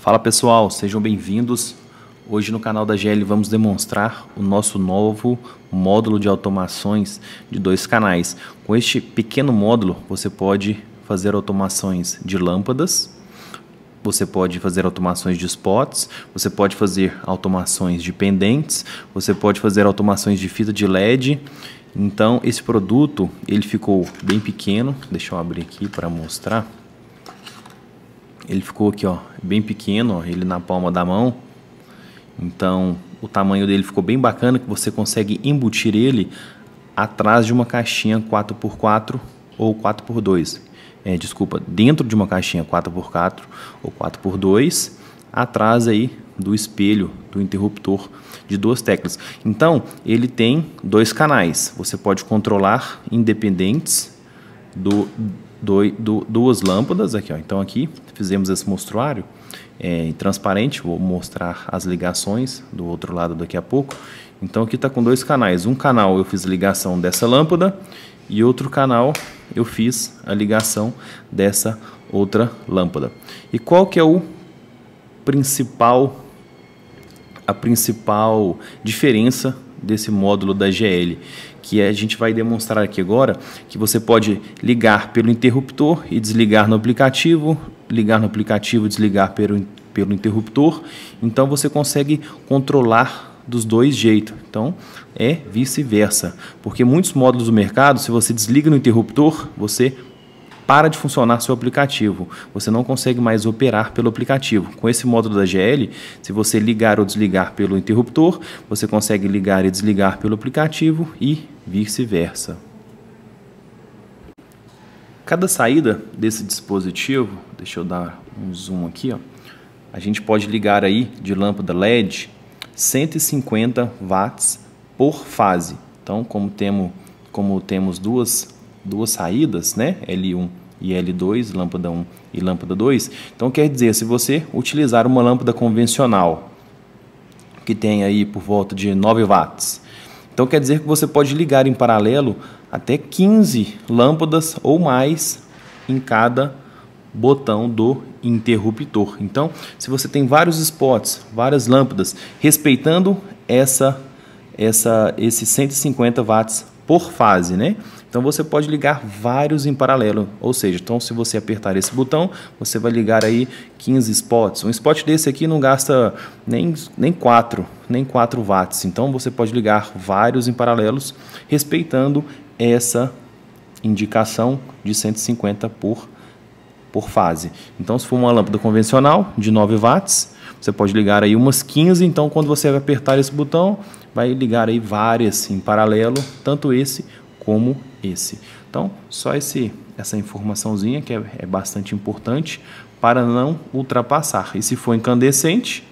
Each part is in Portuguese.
Fala pessoal, sejam bem-vindos. Hoje no canal da GL vamos demonstrar o nosso novo módulo de automações de dois canais. Com este pequeno módulo você pode fazer automações de lâmpadas, você pode fazer automações de spots, você pode fazer automações de pendentes, você pode fazer automações de fita de LED. Então esse produto ele ficou bem pequeno, deixa eu abrir aqui para mostrar ele ficou aqui, ó, bem pequeno, ó, ele na palma da mão. Então, o tamanho dele ficou bem bacana, que você consegue embutir ele atrás de uma caixinha 4x4 ou 4x2. É, desculpa, dentro de uma caixinha 4x4 ou 4x2, atrás aí do espelho do interruptor de duas teclas. Então, ele tem dois canais. Você pode controlar independentes do do, do, duas lâmpadas aqui. Ó. Então aqui fizemos esse mostruário é, transparente. Vou mostrar as ligações do outro lado daqui a pouco. Então aqui está com dois canais. Um canal eu fiz ligação dessa lâmpada e outro canal eu fiz a ligação dessa outra lâmpada. E qual que é o principal a principal diferença desse módulo da GL, que é, a gente vai demonstrar aqui agora, que você pode ligar pelo interruptor e desligar no aplicativo, ligar no aplicativo e desligar pelo, pelo interruptor. Então você consegue controlar dos dois jeitos. Então, é vice-versa. Porque muitos módulos do mercado, se você desliga no interruptor, você para de funcionar seu aplicativo. Você não consegue mais operar pelo aplicativo. Com esse módulo da GL, se você ligar ou desligar pelo interruptor, você consegue ligar e desligar pelo aplicativo e vice-versa. Cada saída desse dispositivo, deixa eu dar um zoom aqui, ó. a gente pode ligar aí de lâmpada LED 150 watts por fase. Então, como temos, como temos duas, duas saídas, né? L1 e L2, lâmpada 1 e lâmpada 2. Então quer dizer, se você utilizar uma lâmpada convencional que tem aí por volta de 9 watts, então quer dizer que você pode ligar em paralelo até 15 lâmpadas ou mais em cada botão do interruptor. Então, se você tem vários spots, várias lâmpadas, respeitando essa essa esse 150 watts por fase, né? Então você pode ligar vários em paralelo, ou seja, então se você apertar esse botão, você vai ligar aí 15 spots. Um spot desse aqui não gasta nem, nem 4, nem 4 watts, então você pode ligar vários em paralelos, respeitando essa indicação de 150 por, por fase. Então se for uma lâmpada convencional de 9 watts, você pode ligar aí umas 15, então quando você apertar esse botão, vai ligar aí várias em paralelo, tanto esse como esse. Então, só esse, essa informaçãozinha que é, é bastante importante para não ultrapassar. E se for incandescente,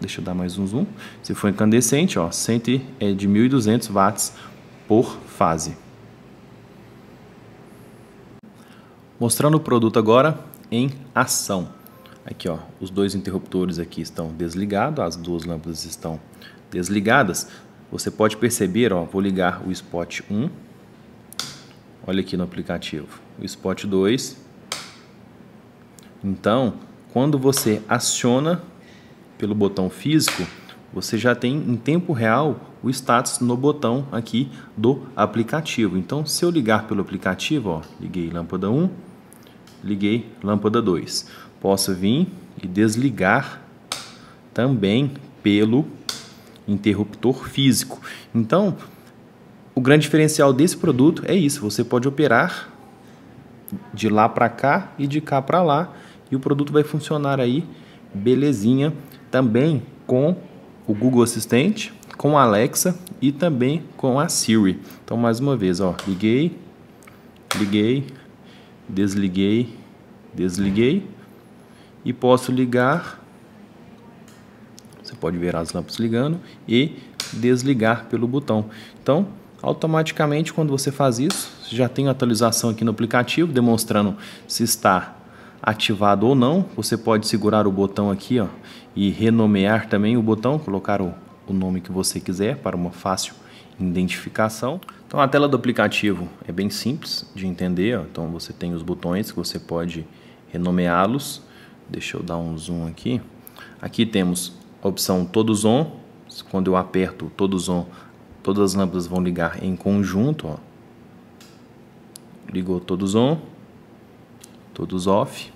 deixa eu dar mais um zoom, se for incandescente, ó, 100, é de 1.200 watts por fase. Mostrando o produto agora em ação. Aqui, ó, os dois interruptores aqui estão desligados, as duas lâmpadas estão desligadas. Você pode perceber, ó, vou ligar o spot 1, Olha aqui no aplicativo, o Spot 2. Então, quando você aciona pelo botão físico, você já tem em tempo real o status no botão aqui do aplicativo. Então, se eu ligar pelo aplicativo, ó, liguei lâmpada 1, liguei lâmpada 2. Posso vir e desligar também pelo interruptor físico. Então, o grande diferencial desse produto é isso, você pode operar de lá para cá e de cá para lá e o produto vai funcionar aí belezinha também com o Google Assistente, com a Alexa e também com a Siri. Então mais uma vez, ó, liguei, liguei, desliguei, desliguei e posso ligar. Você pode ver as lâmpadas ligando e desligar pelo botão. Então, Automaticamente, quando você faz isso, já tem a atualização aqui no aplicativo demonstrando se está ativado ou não. Você pode segurar o botão aqui ó, e renomear também o botão, colocar o, o nome que você quiser para uma fácil identificação. Então a tela do aplicativo é bem simples de entender. Ó. Então você tem os botões que você pode renomeá-los. Deixa eu dar um zoom aqui. Aqui temos a opção todos on. Quando eu aperto todos on, Todas as lâmpadas vão ligar em conjunto, ó. Ligou todos on, todos off.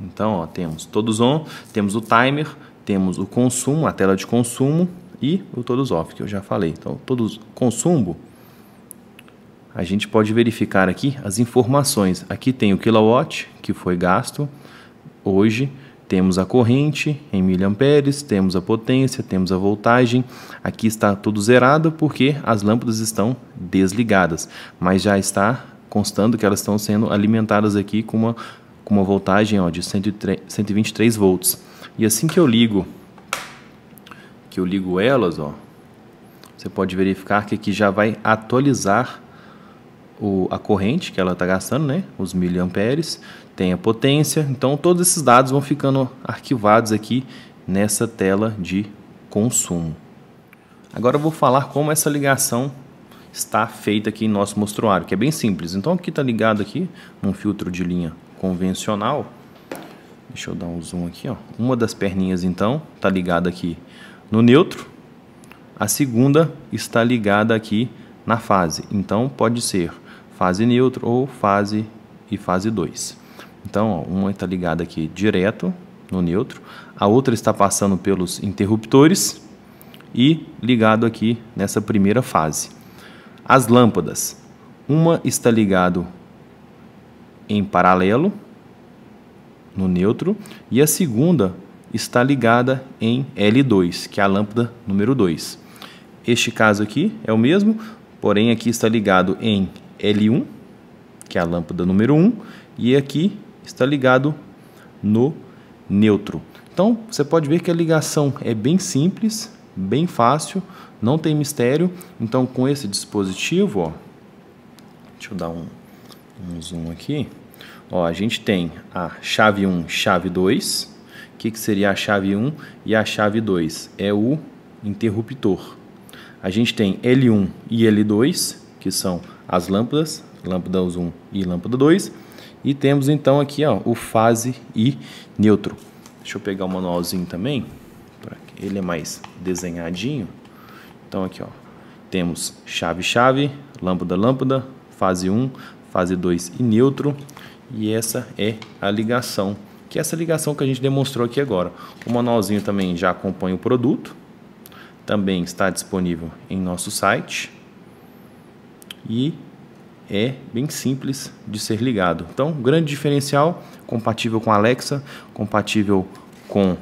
Então, ó, temos todos on, temos o timer, temos o consumo, a tela de consumo e o todos off, que eu já falei. Então, todos consumo, a gente pode verificar aqui as informações. Aqui tem o kilowatt que foi gasto hoje, temos a corrente em miliamperes, temos a potência, temos a voltagem. Aqui está tudo zerado porque as lâmpadas estão desligadas, mas já está constando que elas estão sendo alimentadas aqui com uma, com uma voltagem ó, de 103, 123 volts. E assim que eu ligo, que eu ligo elas, ó, você pode verificar que aqui já vai atualizar o, a corrente que ela está gastando, né? os miliamperes, tem a potência. Então, todos esses dados vão ficando arquivados aqui nessa tela de consumo. Agora eu vou falar como essa ligação está feita aqui em nosso mostruário, que é bem simples. Então aqui está ligado aqui um filtro de linha convencional. Deixa eu dar um zoom aqui, ó. Uma das perninhas então está ligada aqui no neutro. A segunda está ligada aqui na fase. Então pode ser fase neutro ou fase e fase 2. Então, ó, uma está ligada aqui direto no neutro, a outra está passando pelos interruptores e ligado aqui nessa primeira fase. As lâmpadas, uma está ligado em paralelo no neutro e a segunda está ligada em L2, que é a lâmpada número 2. Este caso aqui é o mesmo, porém aqui está ligado em L1, que é a lâmpada número 1, e aqui está ligado no neutro. Então, você pode ver que a ligação é bem simples, bem fácil, não tem mistério. Então, com esse dispositivo, ó, deixa eu dar um, um zoom aqui. Ó, a gente tem a chave 1, chave 2. O que, que seria a chave 1 e a chave 2? É o interruptor. A gente tem L1 e L2, que são as lâmpadas, lâmpada 1 e lâmpada 2. E temos então aqui ó, o fase e neutro. Deixa eu pegar o manualzinho também, ele é mais desenhadinho. Então aqui ó, temos chave-chave, lâmpada-lâmpada, fase 1, fase 2 e neutro. E essa é a ligação, que é essa ligação que a gente demonstrou aqui agora. O manualzinho também já acompanha o produto, também está disponível em nosso site e é bem simples de ser ligado. Então, grande diferencial, compatível com Alexa, compatível com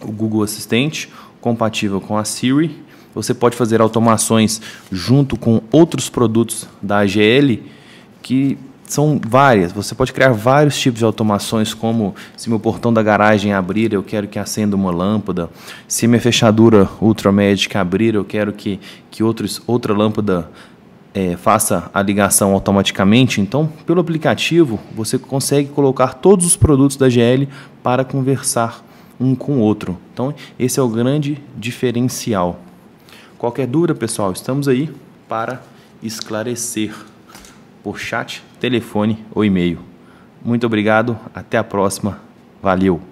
o Google Assistente, compatível com a Siri. Você pode fazer automações junto com outros produtos da AGL que são várias. Você pode criar vários tipos de automações, como se meu portão da garagem abrir, eu quero que acenda uma lâmpada. Se minha fechadura Ultramagic abrir, eu quero que, que outros, outra lâmpada é, faça a ligação automaticamente. Então, pelo aplicativo, você consegue colocar todos os produtos da GL para conversar um com o outro. Então, esse é o grande diferencial. Qualquer dúvida, pessoal, estamos aí para esclarecer por chat, telefone ou e-mail. Muito obrigado, até a próxima. Valeu!